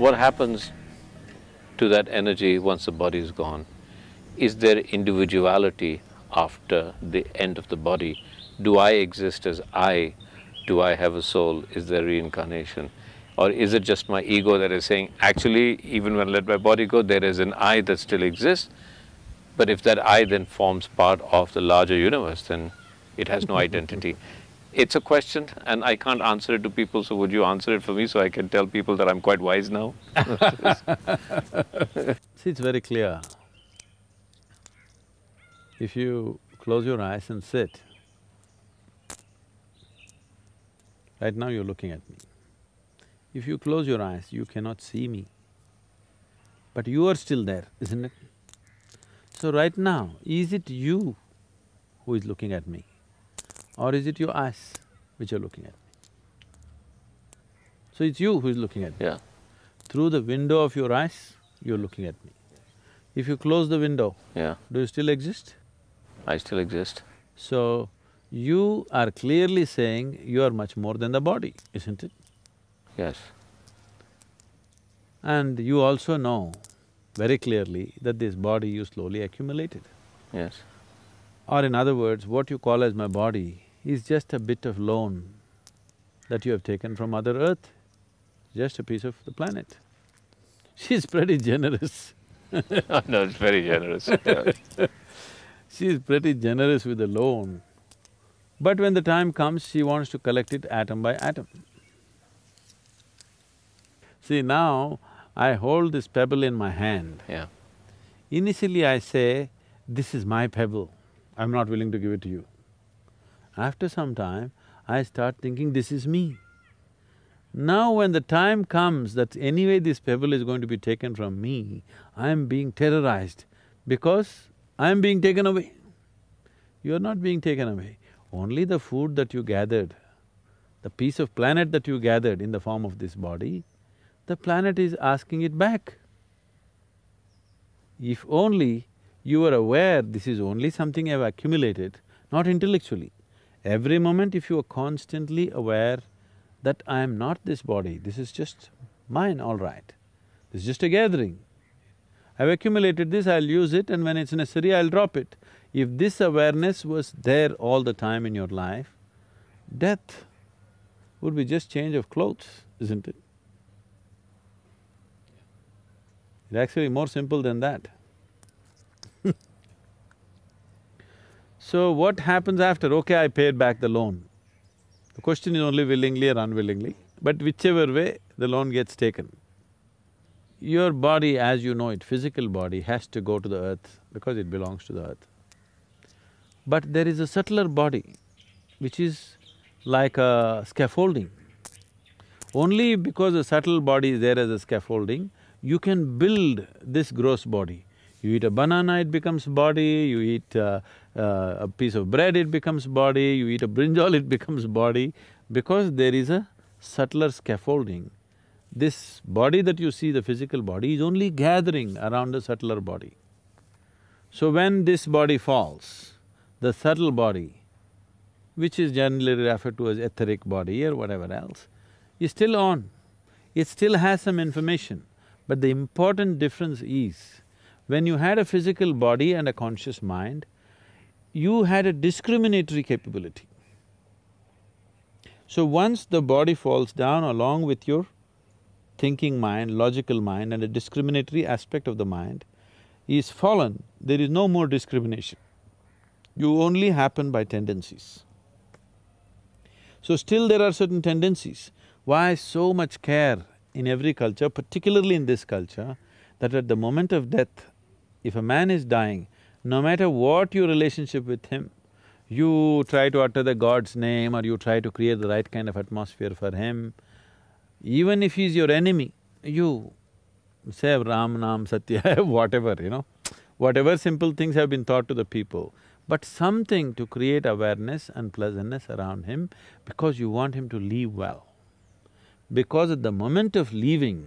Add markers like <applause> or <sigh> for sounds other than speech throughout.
What happens to that energy once the body is gone? Is there individuality after the end of the body? Do I exist as I? Do I have a soul? Is there reincarnation? Or is it just my ego that is saying, actually, even when I let my body go, there is an I that still exists. But if that I then forms part of the larger universe, then it has no <laughs> identity it's a question and I can't answer it to people, so would you answer it for me so I can tell people that I'm quite wise now? <laughs> See, it's very clear. If you close your eyes and sit, right now you're looking at me. If you close your eyes, you cannot see me, but you are still there, isn't it? So right now, is it you who is looking at me? or is it your eyes which are looking at me? So it's you who is looking at me. Yeah. Through the window of your eyes, you're looking at me. If you close the window, yeah. do you still exist? I still exist. So, you are clearly saying you are much more than the body, isn't it? Yes. And you also know very clearly that this body you slowly accumulated. Yes. Or in other words, what you call as my body is just a bit of loan that you have taken from Mother Earth, just a piece of the planet. <laughs> She's pretty generous <laughs> No, it's very generous, <laughs> She's pretty generous with the loan, but when the time comes, she wants to collect it atom by atom. See, now I hold this pebble in my hand. Yeah. Initially I say, this is my pebble, I'm not willing to give it to you. After some time, I start thinking, this is me. Now when the time comes that anyway this pebble is going to be taken from me, I'm being terrorized because I'm being taken away. You're not being taken away. Only the food that you gathered, the piece of planet that you gathered in the form of this body, the planet is asking it back. If only you were aware this is only something I've accumulated, not intellectually, Every moment if you are constantly aware that I am not this body, this is just mine, all right. This is just a gathering. I've accumulated this, I'll use it and when it's necessary, I'll drop it. If this awareness was there all the time in your life, death would be just change of clothes, isn't it? It's actually more simple than that. So what happens after? Okay, I paid back the loan. The question is only willingly or unwillingly, but whichever way, the loan gets taken. Your body, as you know it, physical body has to go to the earth because it belongs to the earth. But there is a subtler body which is like a scaffolding. Only because a subtle body is there as a scaffolding, you can build this gross body. You eat a banana, it becomes body, you eat uh, uh, a piece of bread, it becomes body, you eat a brinjal, it becomes body, because there is a subtler scaffolding. This body that you see, the physical body, is only gathering around a subtler body. So when this body falls, the subtle body, which is generally referred to as etheric body or whatever else, is still on. It still has some information, but the important difference is, when you had a physical body and a conscious mind, you had a discriminatory capability. So once the body falls down along with your thinking mind, logical mind and a discriminatory aspect of the mind is fallen, there is no more discrimination. You only happen by tendencies. So still there are certain tendencies. Why so much care in every culture, particularly in this culture, that at the moment of death, if a man is dying, no matter what your relationship with him, you try to utter the God's name or you try to create the right kind of atmosphere for him, even if he's your enemy, you say Ram Nam Satya, <laughs> whatever, you know, whatever simple things have been taught to the people, but something to create awareness and pleasantness around him because you want him to leave well. Because at the moment of leaving,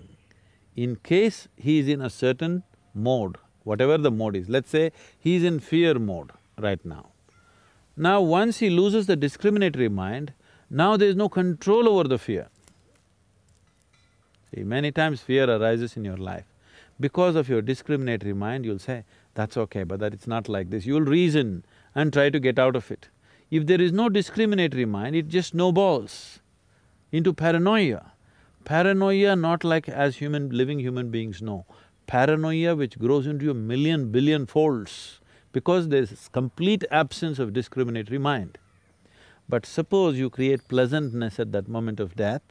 in case he is in a certain mode, whatever the mode is. Let's say he's in fear mode right now. Now once he loses the discriminatory mind, now there's no control over the fear. See, many times fear arises in your life. Because of your discriminatory mind, you'll say, that's okay, but that it's not like this. You'll reason and try to get out of it. If there is no discriminatory mind, it just snowballs into paranoia. Paranoia not like as human… living human beings know paranoia which grows into a million billion folds because there's complete absence of discriminatory mind. But suppose you create pleasantness at that moment of death,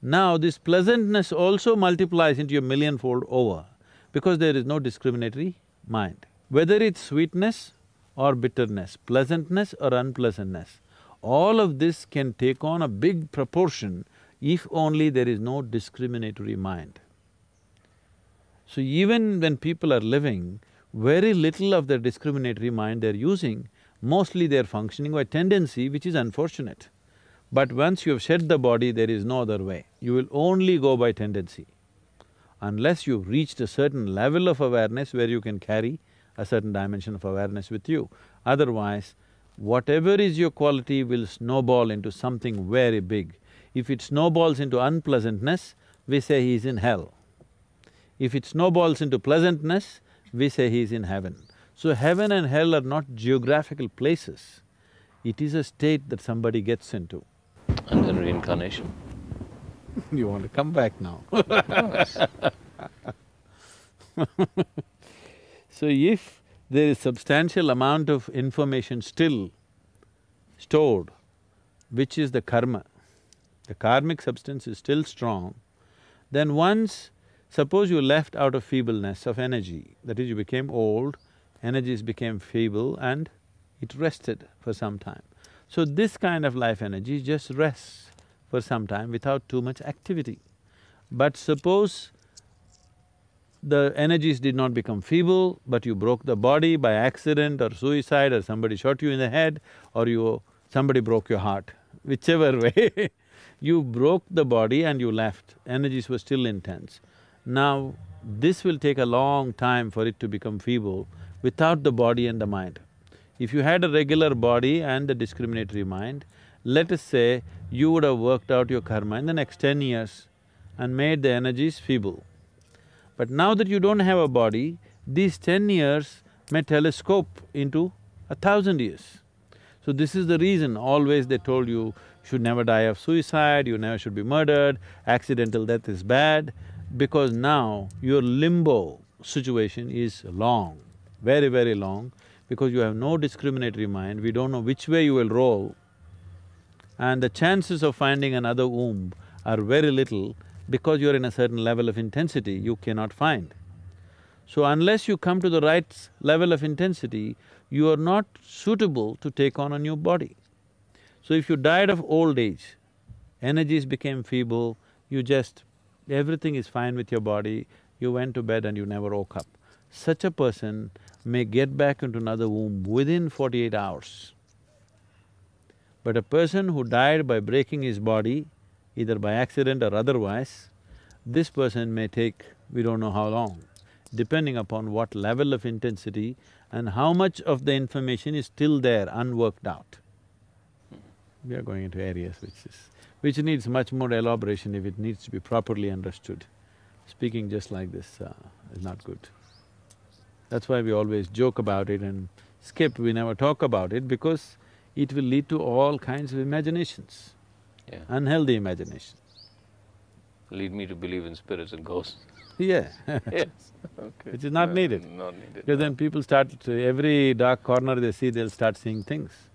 now this pleasantness also multiplies into a millionfold over because there is no discriminatory mind. Whether it's sweetness or bitterness, pleasantness or unpleasantness, all of this can take on a big proportion if only there is no discriminatory mind. So even when people are living, very little of their discriminatory mind they're using, mostly they're functioning by tendency, which is unfortunate. But once you've shed the body, there is no other way. You will only go by tendency. Unless you've reached a certain level of awareness where you can carry a certain dimension of awareness with you. Otherwise, whatever is your quality will snowball into something very big. If it snowballs into unpleasantness, we say he's in hell. If it snowballs into pleasantness, we say he is in heaven. So heaven and hell are not geographical places, it is a state that somebody gets into. And then reincarnation? <laughs> you want to come back now <laughs> <laughs> So if there is substantial amount of information still stored, which is the karma, the karmic substance is still strong, then once Suppose you left out of feebleness of energy, that is you became old, energies became feeble and it rested for some time. So this kind of life energy just rests for some time without too much activity. But suppose the energies did not become feeble, but you broke the body by accident or suicide or somebody shot you in the head or you… somebody broke your heart, whichever <laughs> way you broke the body and you left, energies were still intense. Now, this will take a long time for it to become feeble without the body and the mind. If you had a regular body and the discriminatory mind, let us say you would have worked out your karma in the next ten years and made the energies feeble. But now that you don't have a body, these ten years may telescope into a thousand years. So this is the reason always they told you, should never die of suicide, you never should be murdered, accidental death is bad because now your limbo situation is long, very, very long, because you have no discriminatory mind, we don't know which way you will roll, and the chances of finding another womb are very little because you're in a certain level of intensity you cannot find. So unless you come to the right level of intensity, you are not suitable to take on a new body. So if you died of old age, energies became feeble, you just everything is fine with your body, you went to bed and you never woke up. Such a person may get back into another womb within forty-eight hours. But a person who died by breaking his body, either by accident or otherwise, this person may take, we don't know how long, depending upon what level of intensity and how much of the information is still there, unworked out. We are going into areas which is which needs much more elaboration if it needs to be properly understood. Speaking just like this uh, is not good. That's why we always joke about it and skip, we never talk about it because it will lead to all kinds of imaginations, yeah. unhealthy imaginations. Lead me to believe in spirits and ghosts. <laughs> Yeah. <laughs> yes. Okay. Which is not uh, needed. Not needed. Because no. then people start, every dark corner they see, they'll start seeing things.